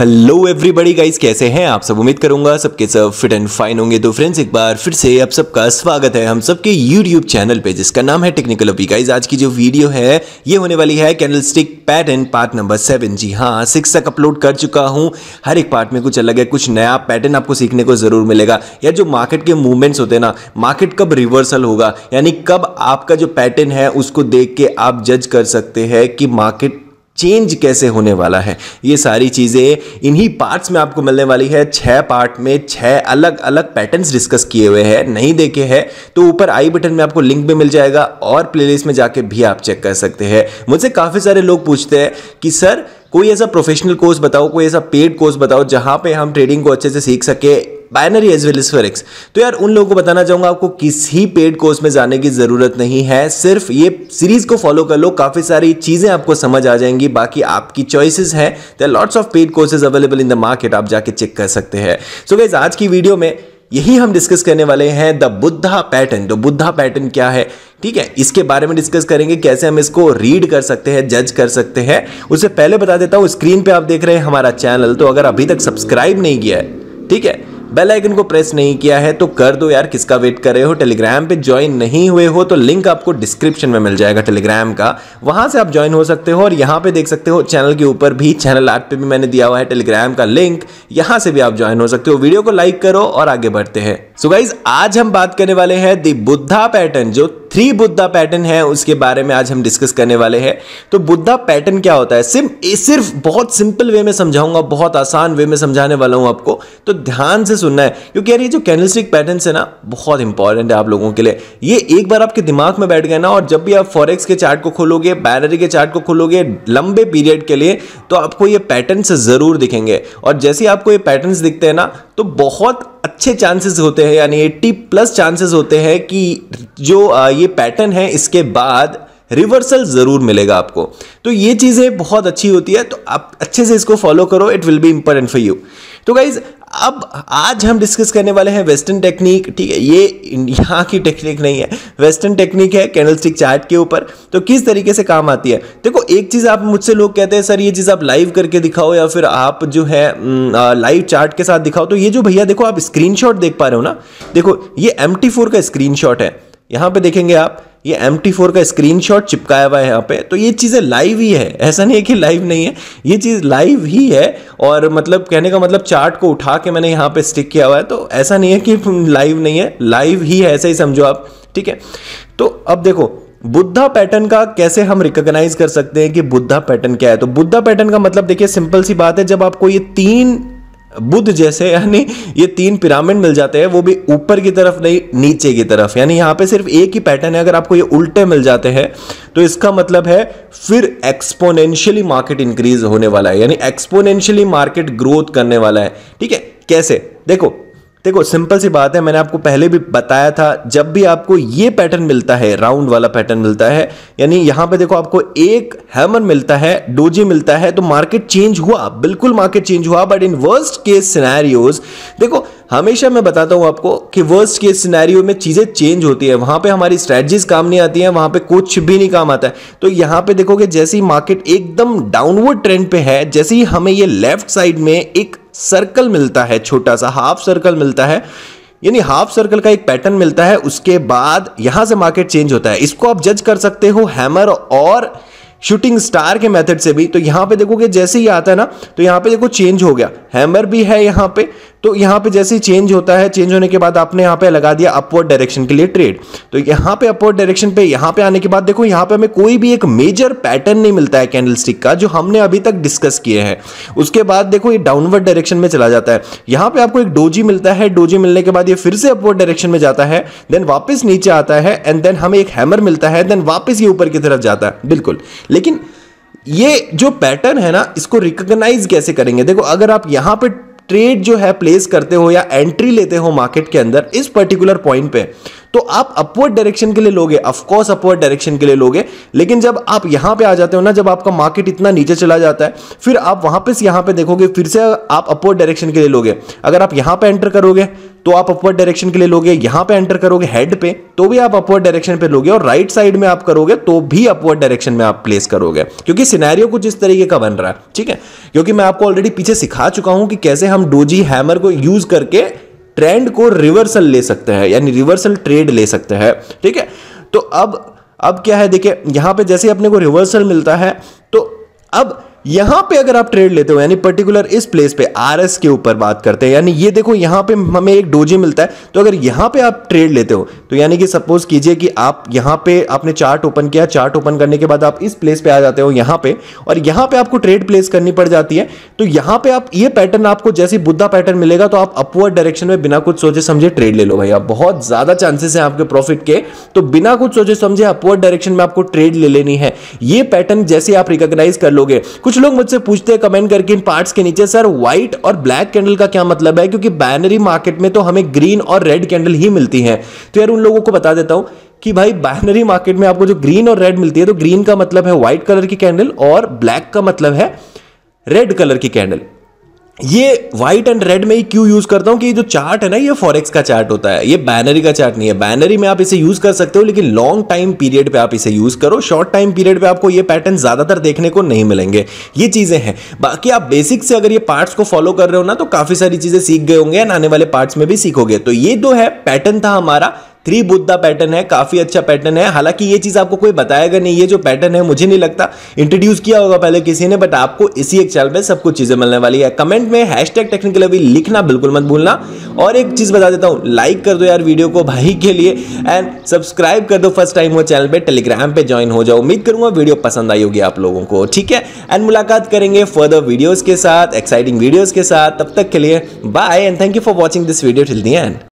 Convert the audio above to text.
hello everybody guys कैसे हैं आप सब उम्मीद करूंगा सबके सब फिट एंड फाइन होंगे तो फ्रेंड्स एक बार फिर से आप सबका स्वागत है हम सबके यूट्यूब चैनल पे जिसका नाम है टेक्निकल ओपी गाइस आज की जो वीडियो है ये होने वाली है candle stick pattern part number seven जी हाँ सिक्स तक अपलोड कर चुका हूँ हर एक पार्ट में कुछ अलग है कुछ नया पैटर्न आपको सीखने को ज़रूर मिलेगा या जो मार्केट के मूवमेंट्स होते हैं ना मार्केट कब रिवर्सल होगा यानी कब आपका जो पैटर्न है उसको देख के आप जज कर सकते हैं कि मार्केट चेंज कैसे होने वाला है ये सारी चीज़ें इन्हीं पार्ट्स में आपको मिलने वाली है छह पार्ट में छह अलग अलग पैटर्न्स डिस्कस किए हुए हैं नहीं देखे हैं तो ऊपर आई बटन में आपको लिंक भी मिल जाएगा और प्लेलिस्ट में जाके भी आप चेक कर सकते हैं मुझसे काफ़ी सारे लोग पूछते हैं कि सर कोई ऐसा प्रोफेशनल कोर्स बताओ कोई ऐसा पेड कोर्स बताओ जहाँ पे हम ट्रेडिंग को अच्छे से सीख सके binary as well as X तो यार उन लोगों को बताना चाहूंगा आपको किसी पेड कोर्स में जाने की ज़रूरत नहीं है सिर्फ ये सीरीज़ को फॉलो कर लो काफ़ी सारी चीज़ें आपको समझ आ जाएंगी बाकी आपकी चॉइसेस हैं there lots of paid courses available in the market आप जाके चेक कर सकते हैं सो so गाइज आज की वीडियो में यही हम डिस्कस करने वाले हैं द बुद्धा पैटर्न तो बुद्धा पैटर्न क्या है ठीक है इसके बारे में डिस्कस करेंगे कैसे हम इसको रीड कर सकते हैं जज कर सकते हैं उससे पहले बता देता हूँ स्क्रीन पे आप देख रहे हैं हमारा चैनल तो अगर अभी तक सब्सक्राइब नहीं किया है ठीक है बेल आइकन को प्रेस नहीं किया है तो कर दो यार किसका वेट कर रहे हो टेलीग्राम पे ज्वाइन नहीं हुए हो तो लिंक आपको डिस्क्रिप्शन में मिल जाएगा टेलीग्राम का वहां से आप ज्वाइन हो सकते हो और यहां पे देख सकते हो चैनल के ऊपर भी चैनल ऐप पे भी मैंने दिया हुआ है टेलीग्राम का लिंक यहां से भी आप ज्वाइन हो सकते हो वीडियो को लाइक करो और आगे बढ़ते हैं सो गाइज आज हम बात करने वाले हैं दी बुद्धा पैटर्न जो थ्री बुद्धा पैटर्न है उसके बारे में आज हम डिस्कस करने वाले हैं तो बुद्धा पैटर्न क्या होता है सिर्फ सिर्फ बहुत सिंपल वे में समझाऊंगा बहुत आसान वे में समझाने वाला हूँ आपको तो ध्यान से सुनना है क्योंकि यार ये जो कैनलिस्टिक पैटर्न है ना बहुत इंपॉर्टेंट है आप लोगों के लिए ये एक बार आपके दिमाग में बैठ गया ना और जब भी आप फॉरेक्स के चार्ट को खोलोगे बैनरी के चार्ट को खोलोगे लंबे पीरियड के लिए तो आपको ये पैटर्न ज़रूर दिखेंगे और जैसे आपको ये पैटर्न दिखते हैं ना तो बहुत अच्छे चांसेस होते हैं यानी एट्टी प्लस चांसेस होते हैं कि जो ये पैटर्न है इसके बाद रिवर्सल ज़रूर मिलेगा आपको तो ये चीज़ें बहुत अच्छी होती है तो आप अच्छे से इसको फॉलो करो it will be important for you तो गाइज अब आज हम डिस्कस करने वाले हैं वेस्टर्न टेक्निक ठीक है ये यहाँ की टेक्निक नहीं है वेस्टर्न टेक्निक है कैंडल स्टिक चार्ट के ऊपर तो किस तरीके से काम आती है देखो एक चीज़ आप मुझसे लोग कहते हैं सर ये चीज़ आप लाइव करके दिखाओ या फिर आप जो है लाइव चार्ट के साथ दिखाओ तो ये जो भैया देखो आप स्क्रीन देख पा रहे हो ना देखो ये एम का स्क्रीन है यहां पे देखेंगे आप ये एम टी फोर का स्क्रीनशॉट चिपकाया हुआ है यहाँ पे तो ये चीज़ें लाइव ही है ऐसा नहीं है कि लाइव नहीं है ये चीज़ लाइव ही है और मतलब कहने का मतलब चार्ट को उठा के मैंने यहाँ पे स्टिक किया हुआ है तो ऐसा नहीं है कि लाइव नहीं है लाइव ही है ऐसे ही समझो आप ठीक है तो अब देखो बुद्धा पैटर्न का कैसे हम रिकॉग्नाइज कर सकते हैं कि बुद्धा पैटर्न क्या है तो बुद्धा पैटर्न का मतलब देखिए सिंपल सी बात है जब आपको ये तीन बुद्ध जैसे यानी ये तीन पिरामिड मिल जाते हैं वो भी ऊपर की तरफ नहीं नीचे की तरफ यानी यहाँ पे सिर्फ एक ही पैटर्न है अगर आपको ये उल्टे मिल जाते हैं तो इसका मतलब है फिर एक्सपोनेंशियली मार्केट इंक्रीज होने वाला है यानी एक्सपोनेंशियली मार्केट ग्रोथ करने वाला है ठीक है कैसे देखो देखो सिंपल सी बात है मैंने आपको पहले भी बताया था जब भी आपको ये पैटर्न मिलता है राउंड वाला पैटर्न मिलता है यानी यहाँ पे देखो आपको एक हैमर मिलता है डोजी मिलता है तो मार्केट चेंज हुआ बिल्कुल मार्केट चेंज हुआ but in worst case scenarios देखो हमेशा मैं बताता हूँ आपको कि वर्स्ट केस सिनेरियो में चीज़ें चेंज होती है वहाँ पे हमारी स्ट्रेटजीज काम नहीं आती हैं वहाँ पे कुछ भी नहीं काम आता है तो यहाँ पे देखोगे जैसे ही मार्केट एकदम डाउनवर्ड ट्रेंड पे है जैसे ही हमें ये लेफ्ट साइड में एक सर्कल मिलता है छोटा सा हाफ सर्कल मिलता है यानी हाफ सर्कल का एक पैटर्न मिलता है उसके बाद यहां से मार्केट चेंज होता है इसको आप जज कर सकते हो हैमर और शूटिंग स्टार के मेथड से भी तो यहां पे देखोगे जैसे ही आता है ना तो यहाँ पे देखो चेंज हो गया हैमर भी है यहां पे तो यहाँ पे जैसे ही चेंज होता है चेंज होने के बाद आपने यहाँ पे लगा दिया अपवर्ड डायरेक्शन के लिए ट्रेड तो यहाँ पे अपवर्ड डायरेक्शन पे यहां पे आने के बाद देखो यहां पे हमें कोई भी एक मेजर पैटर्न नहीं मिलता है स्टिक का जो हमने अभी तक डिस्कस किए हैं उसके बाद देखो ये डाउनवर्ड डायरेक्शन में चला जाता है यहां पर आपको एक डोजी मिलता है डोजी मिलने के बाद ये फिर से अपवर्ड डायरेक्शन में जाता है देन वापिस नीचे आता है एंड देन हमें एक हैमर मिलता है देन वापिस ये ऊपर की तरफ जाता है बिल्कुल लेकिन ये जो पैटर्न है ना इसको रिकॉग्नाइज कैसे करेंगे देखो अगर आप यहाँ पे ट्रेड जो है प्लेस करते हो या एंट्री लेते हो मार्केट के अंदर इस पर्टिकुलर पॉइंट पे तो आप अपवर्ड डायरेक्शन के लिए लोगे ऑफकोर्स अपवर्ड डायरेक्शन के लिए लोगे लेकिन जब आप यहां पे आ जाते हो ना जब आपका मार्केट इतना नीचे चला जाता है फिर आप वहां पे यहां पे देखोगे फिर से आप अपवर्ड डायरेक्शन के लिए लोगे अगर आप यहां पे एंटर करोगे तो आप अपवर्ड डायरेक्शन के लिए लोगे यहां पे एंटर करोगे हेड पे तो भी आप अपवर्ड डायरेक्शन पे लोगे और राइट साइड में आप करोगे तो भी अपवर्ड डायरेक्शन में आप प्लेस करोगे क्योंकि सिनेरियो कुछ इस तरीके का बन रहा है ठीक है क्योंकि मैं आपको ऑलरेडी पीछे सिखा चुका हूं कि कैसे हम डोजी हैमर को यूज करके ट्रेंड को रिवर्सल ले सकते हैं यानी रिवर्सल ट्रेड ले सकते हैं ठीक है तो अब अब क्या है देखिए यहां पे जैसे अपने को रिवर्सल मिलता है तो अब यहां पे अगर आप ट्रेड लेते हो यानी पर्टिकुलर इस प्लेस पे आरएस के ऊपर बात करते हैं यानी ये देखो यहां पे हमें एक डोजी मिलता है तो अगर यहां पे आप ट्रेड लेते हो तो यानी कि सपोज कीजिए कि आप यहां पे आपने चार्ट ओपन किया चार्ट ओपन करने के बाद आप इस प्लेस पे आ जाते हो यहां पे और यहां पे आपको ट्रेड प्लेस करनी पड़ जाती है तो यहां पे आप ये पैटर्न आपको जैसे बुद्धा पैटर्न मिलेगा तो आप अपवर्ड डायरेक्शन में बिना कुछ सोचे समझे ट्रेड ले लो भाई आप बहुत ज्यादा चांसेस है आपके प्रॉफिट के तो बिना कुछ सोचे समझे अपवर्ड डायरेक्शन में आपको ट्रेड ले लेनी है ये पैटर्न जैसे आप रिकोगनाइज कर लोगे कुछ लोग मुझसे पूछते हैं कमेंट करके इन पार्ट्स के नीचे सर व्हाइट और ब्लैक कैंडल का क्या मतलब है क्योंकि बैनरी मार्केट में तो हमें ग्रीन और रेड कैंडल ही मिलती है तो यार उन लोगों को बता देता हूं कि भाई बैनरी मार्केट में आपको जो ग्रीन और रेड मिलती है तो ग्रीन का मतलब है व्हाइट कलर की कैंडल और ब्लैक का मतलब है रेड कलर की कैंडल ये व्हाइट एंड रेड में ही क्यों यूज करता हूँ कि ये जो चार्ट है ना ये फॉरेक्स का चार्ट होता है ये बैनरी का चार्ट नहीं है बैनरी में आप इसे यूज कर सकते हो लेकिन लॉन्ग टाइम पीरियड पे आप इसे यूज करो शॉर्ट टाइम पीरियड पे आपको ये पैटर्न ज्यादातर देखने को नहीं मिलेंगे ये चीजें हैं बाकी आप बेसिक से अगर ये पार्ट्स को फॉलो कर रहे हो ना तो काफी सारी चीजें सीख गए होंगे एंड आने वाले पार्ट्स में भी सीखोगे तो ये दो है पैटर्न था हमारा थ्री बुद्धा पैटर्न है काफ़ी अच्छा पैटर्न है हालांकि ये चीज़ आपको कोई बताएगा नहीं ये जो पैटर्न है मुझे नहीं लगता इंट्रोड्यूस किया होगा पहले किसी ने बट आपको इसी एक चैनल में सब कुछ चीज़ें मिलने वाली है कमेंट में हैश टैग टेक्निकल अभी लिखना बिल्कुल मत भूलना और एक चीज़ बता देता हूँ लाइक कर दो यार वीडियो को भाई के लिए एंड सब्सक्राइब कर दो फर्स्ट टाइम वो चैनल पर टेलीग्राम पर ज्वाइन हो जाओ उम्मीद करूँगा वीडियो पसंद आई होगी आप लोगों को ठीक है एंड मुलाकात करेंगे फर्दर वीडियोज़ के साथ एक्साइटिंग वीडियोज़ के साथ तब तक के लिए bye and thank you for watching this video till the and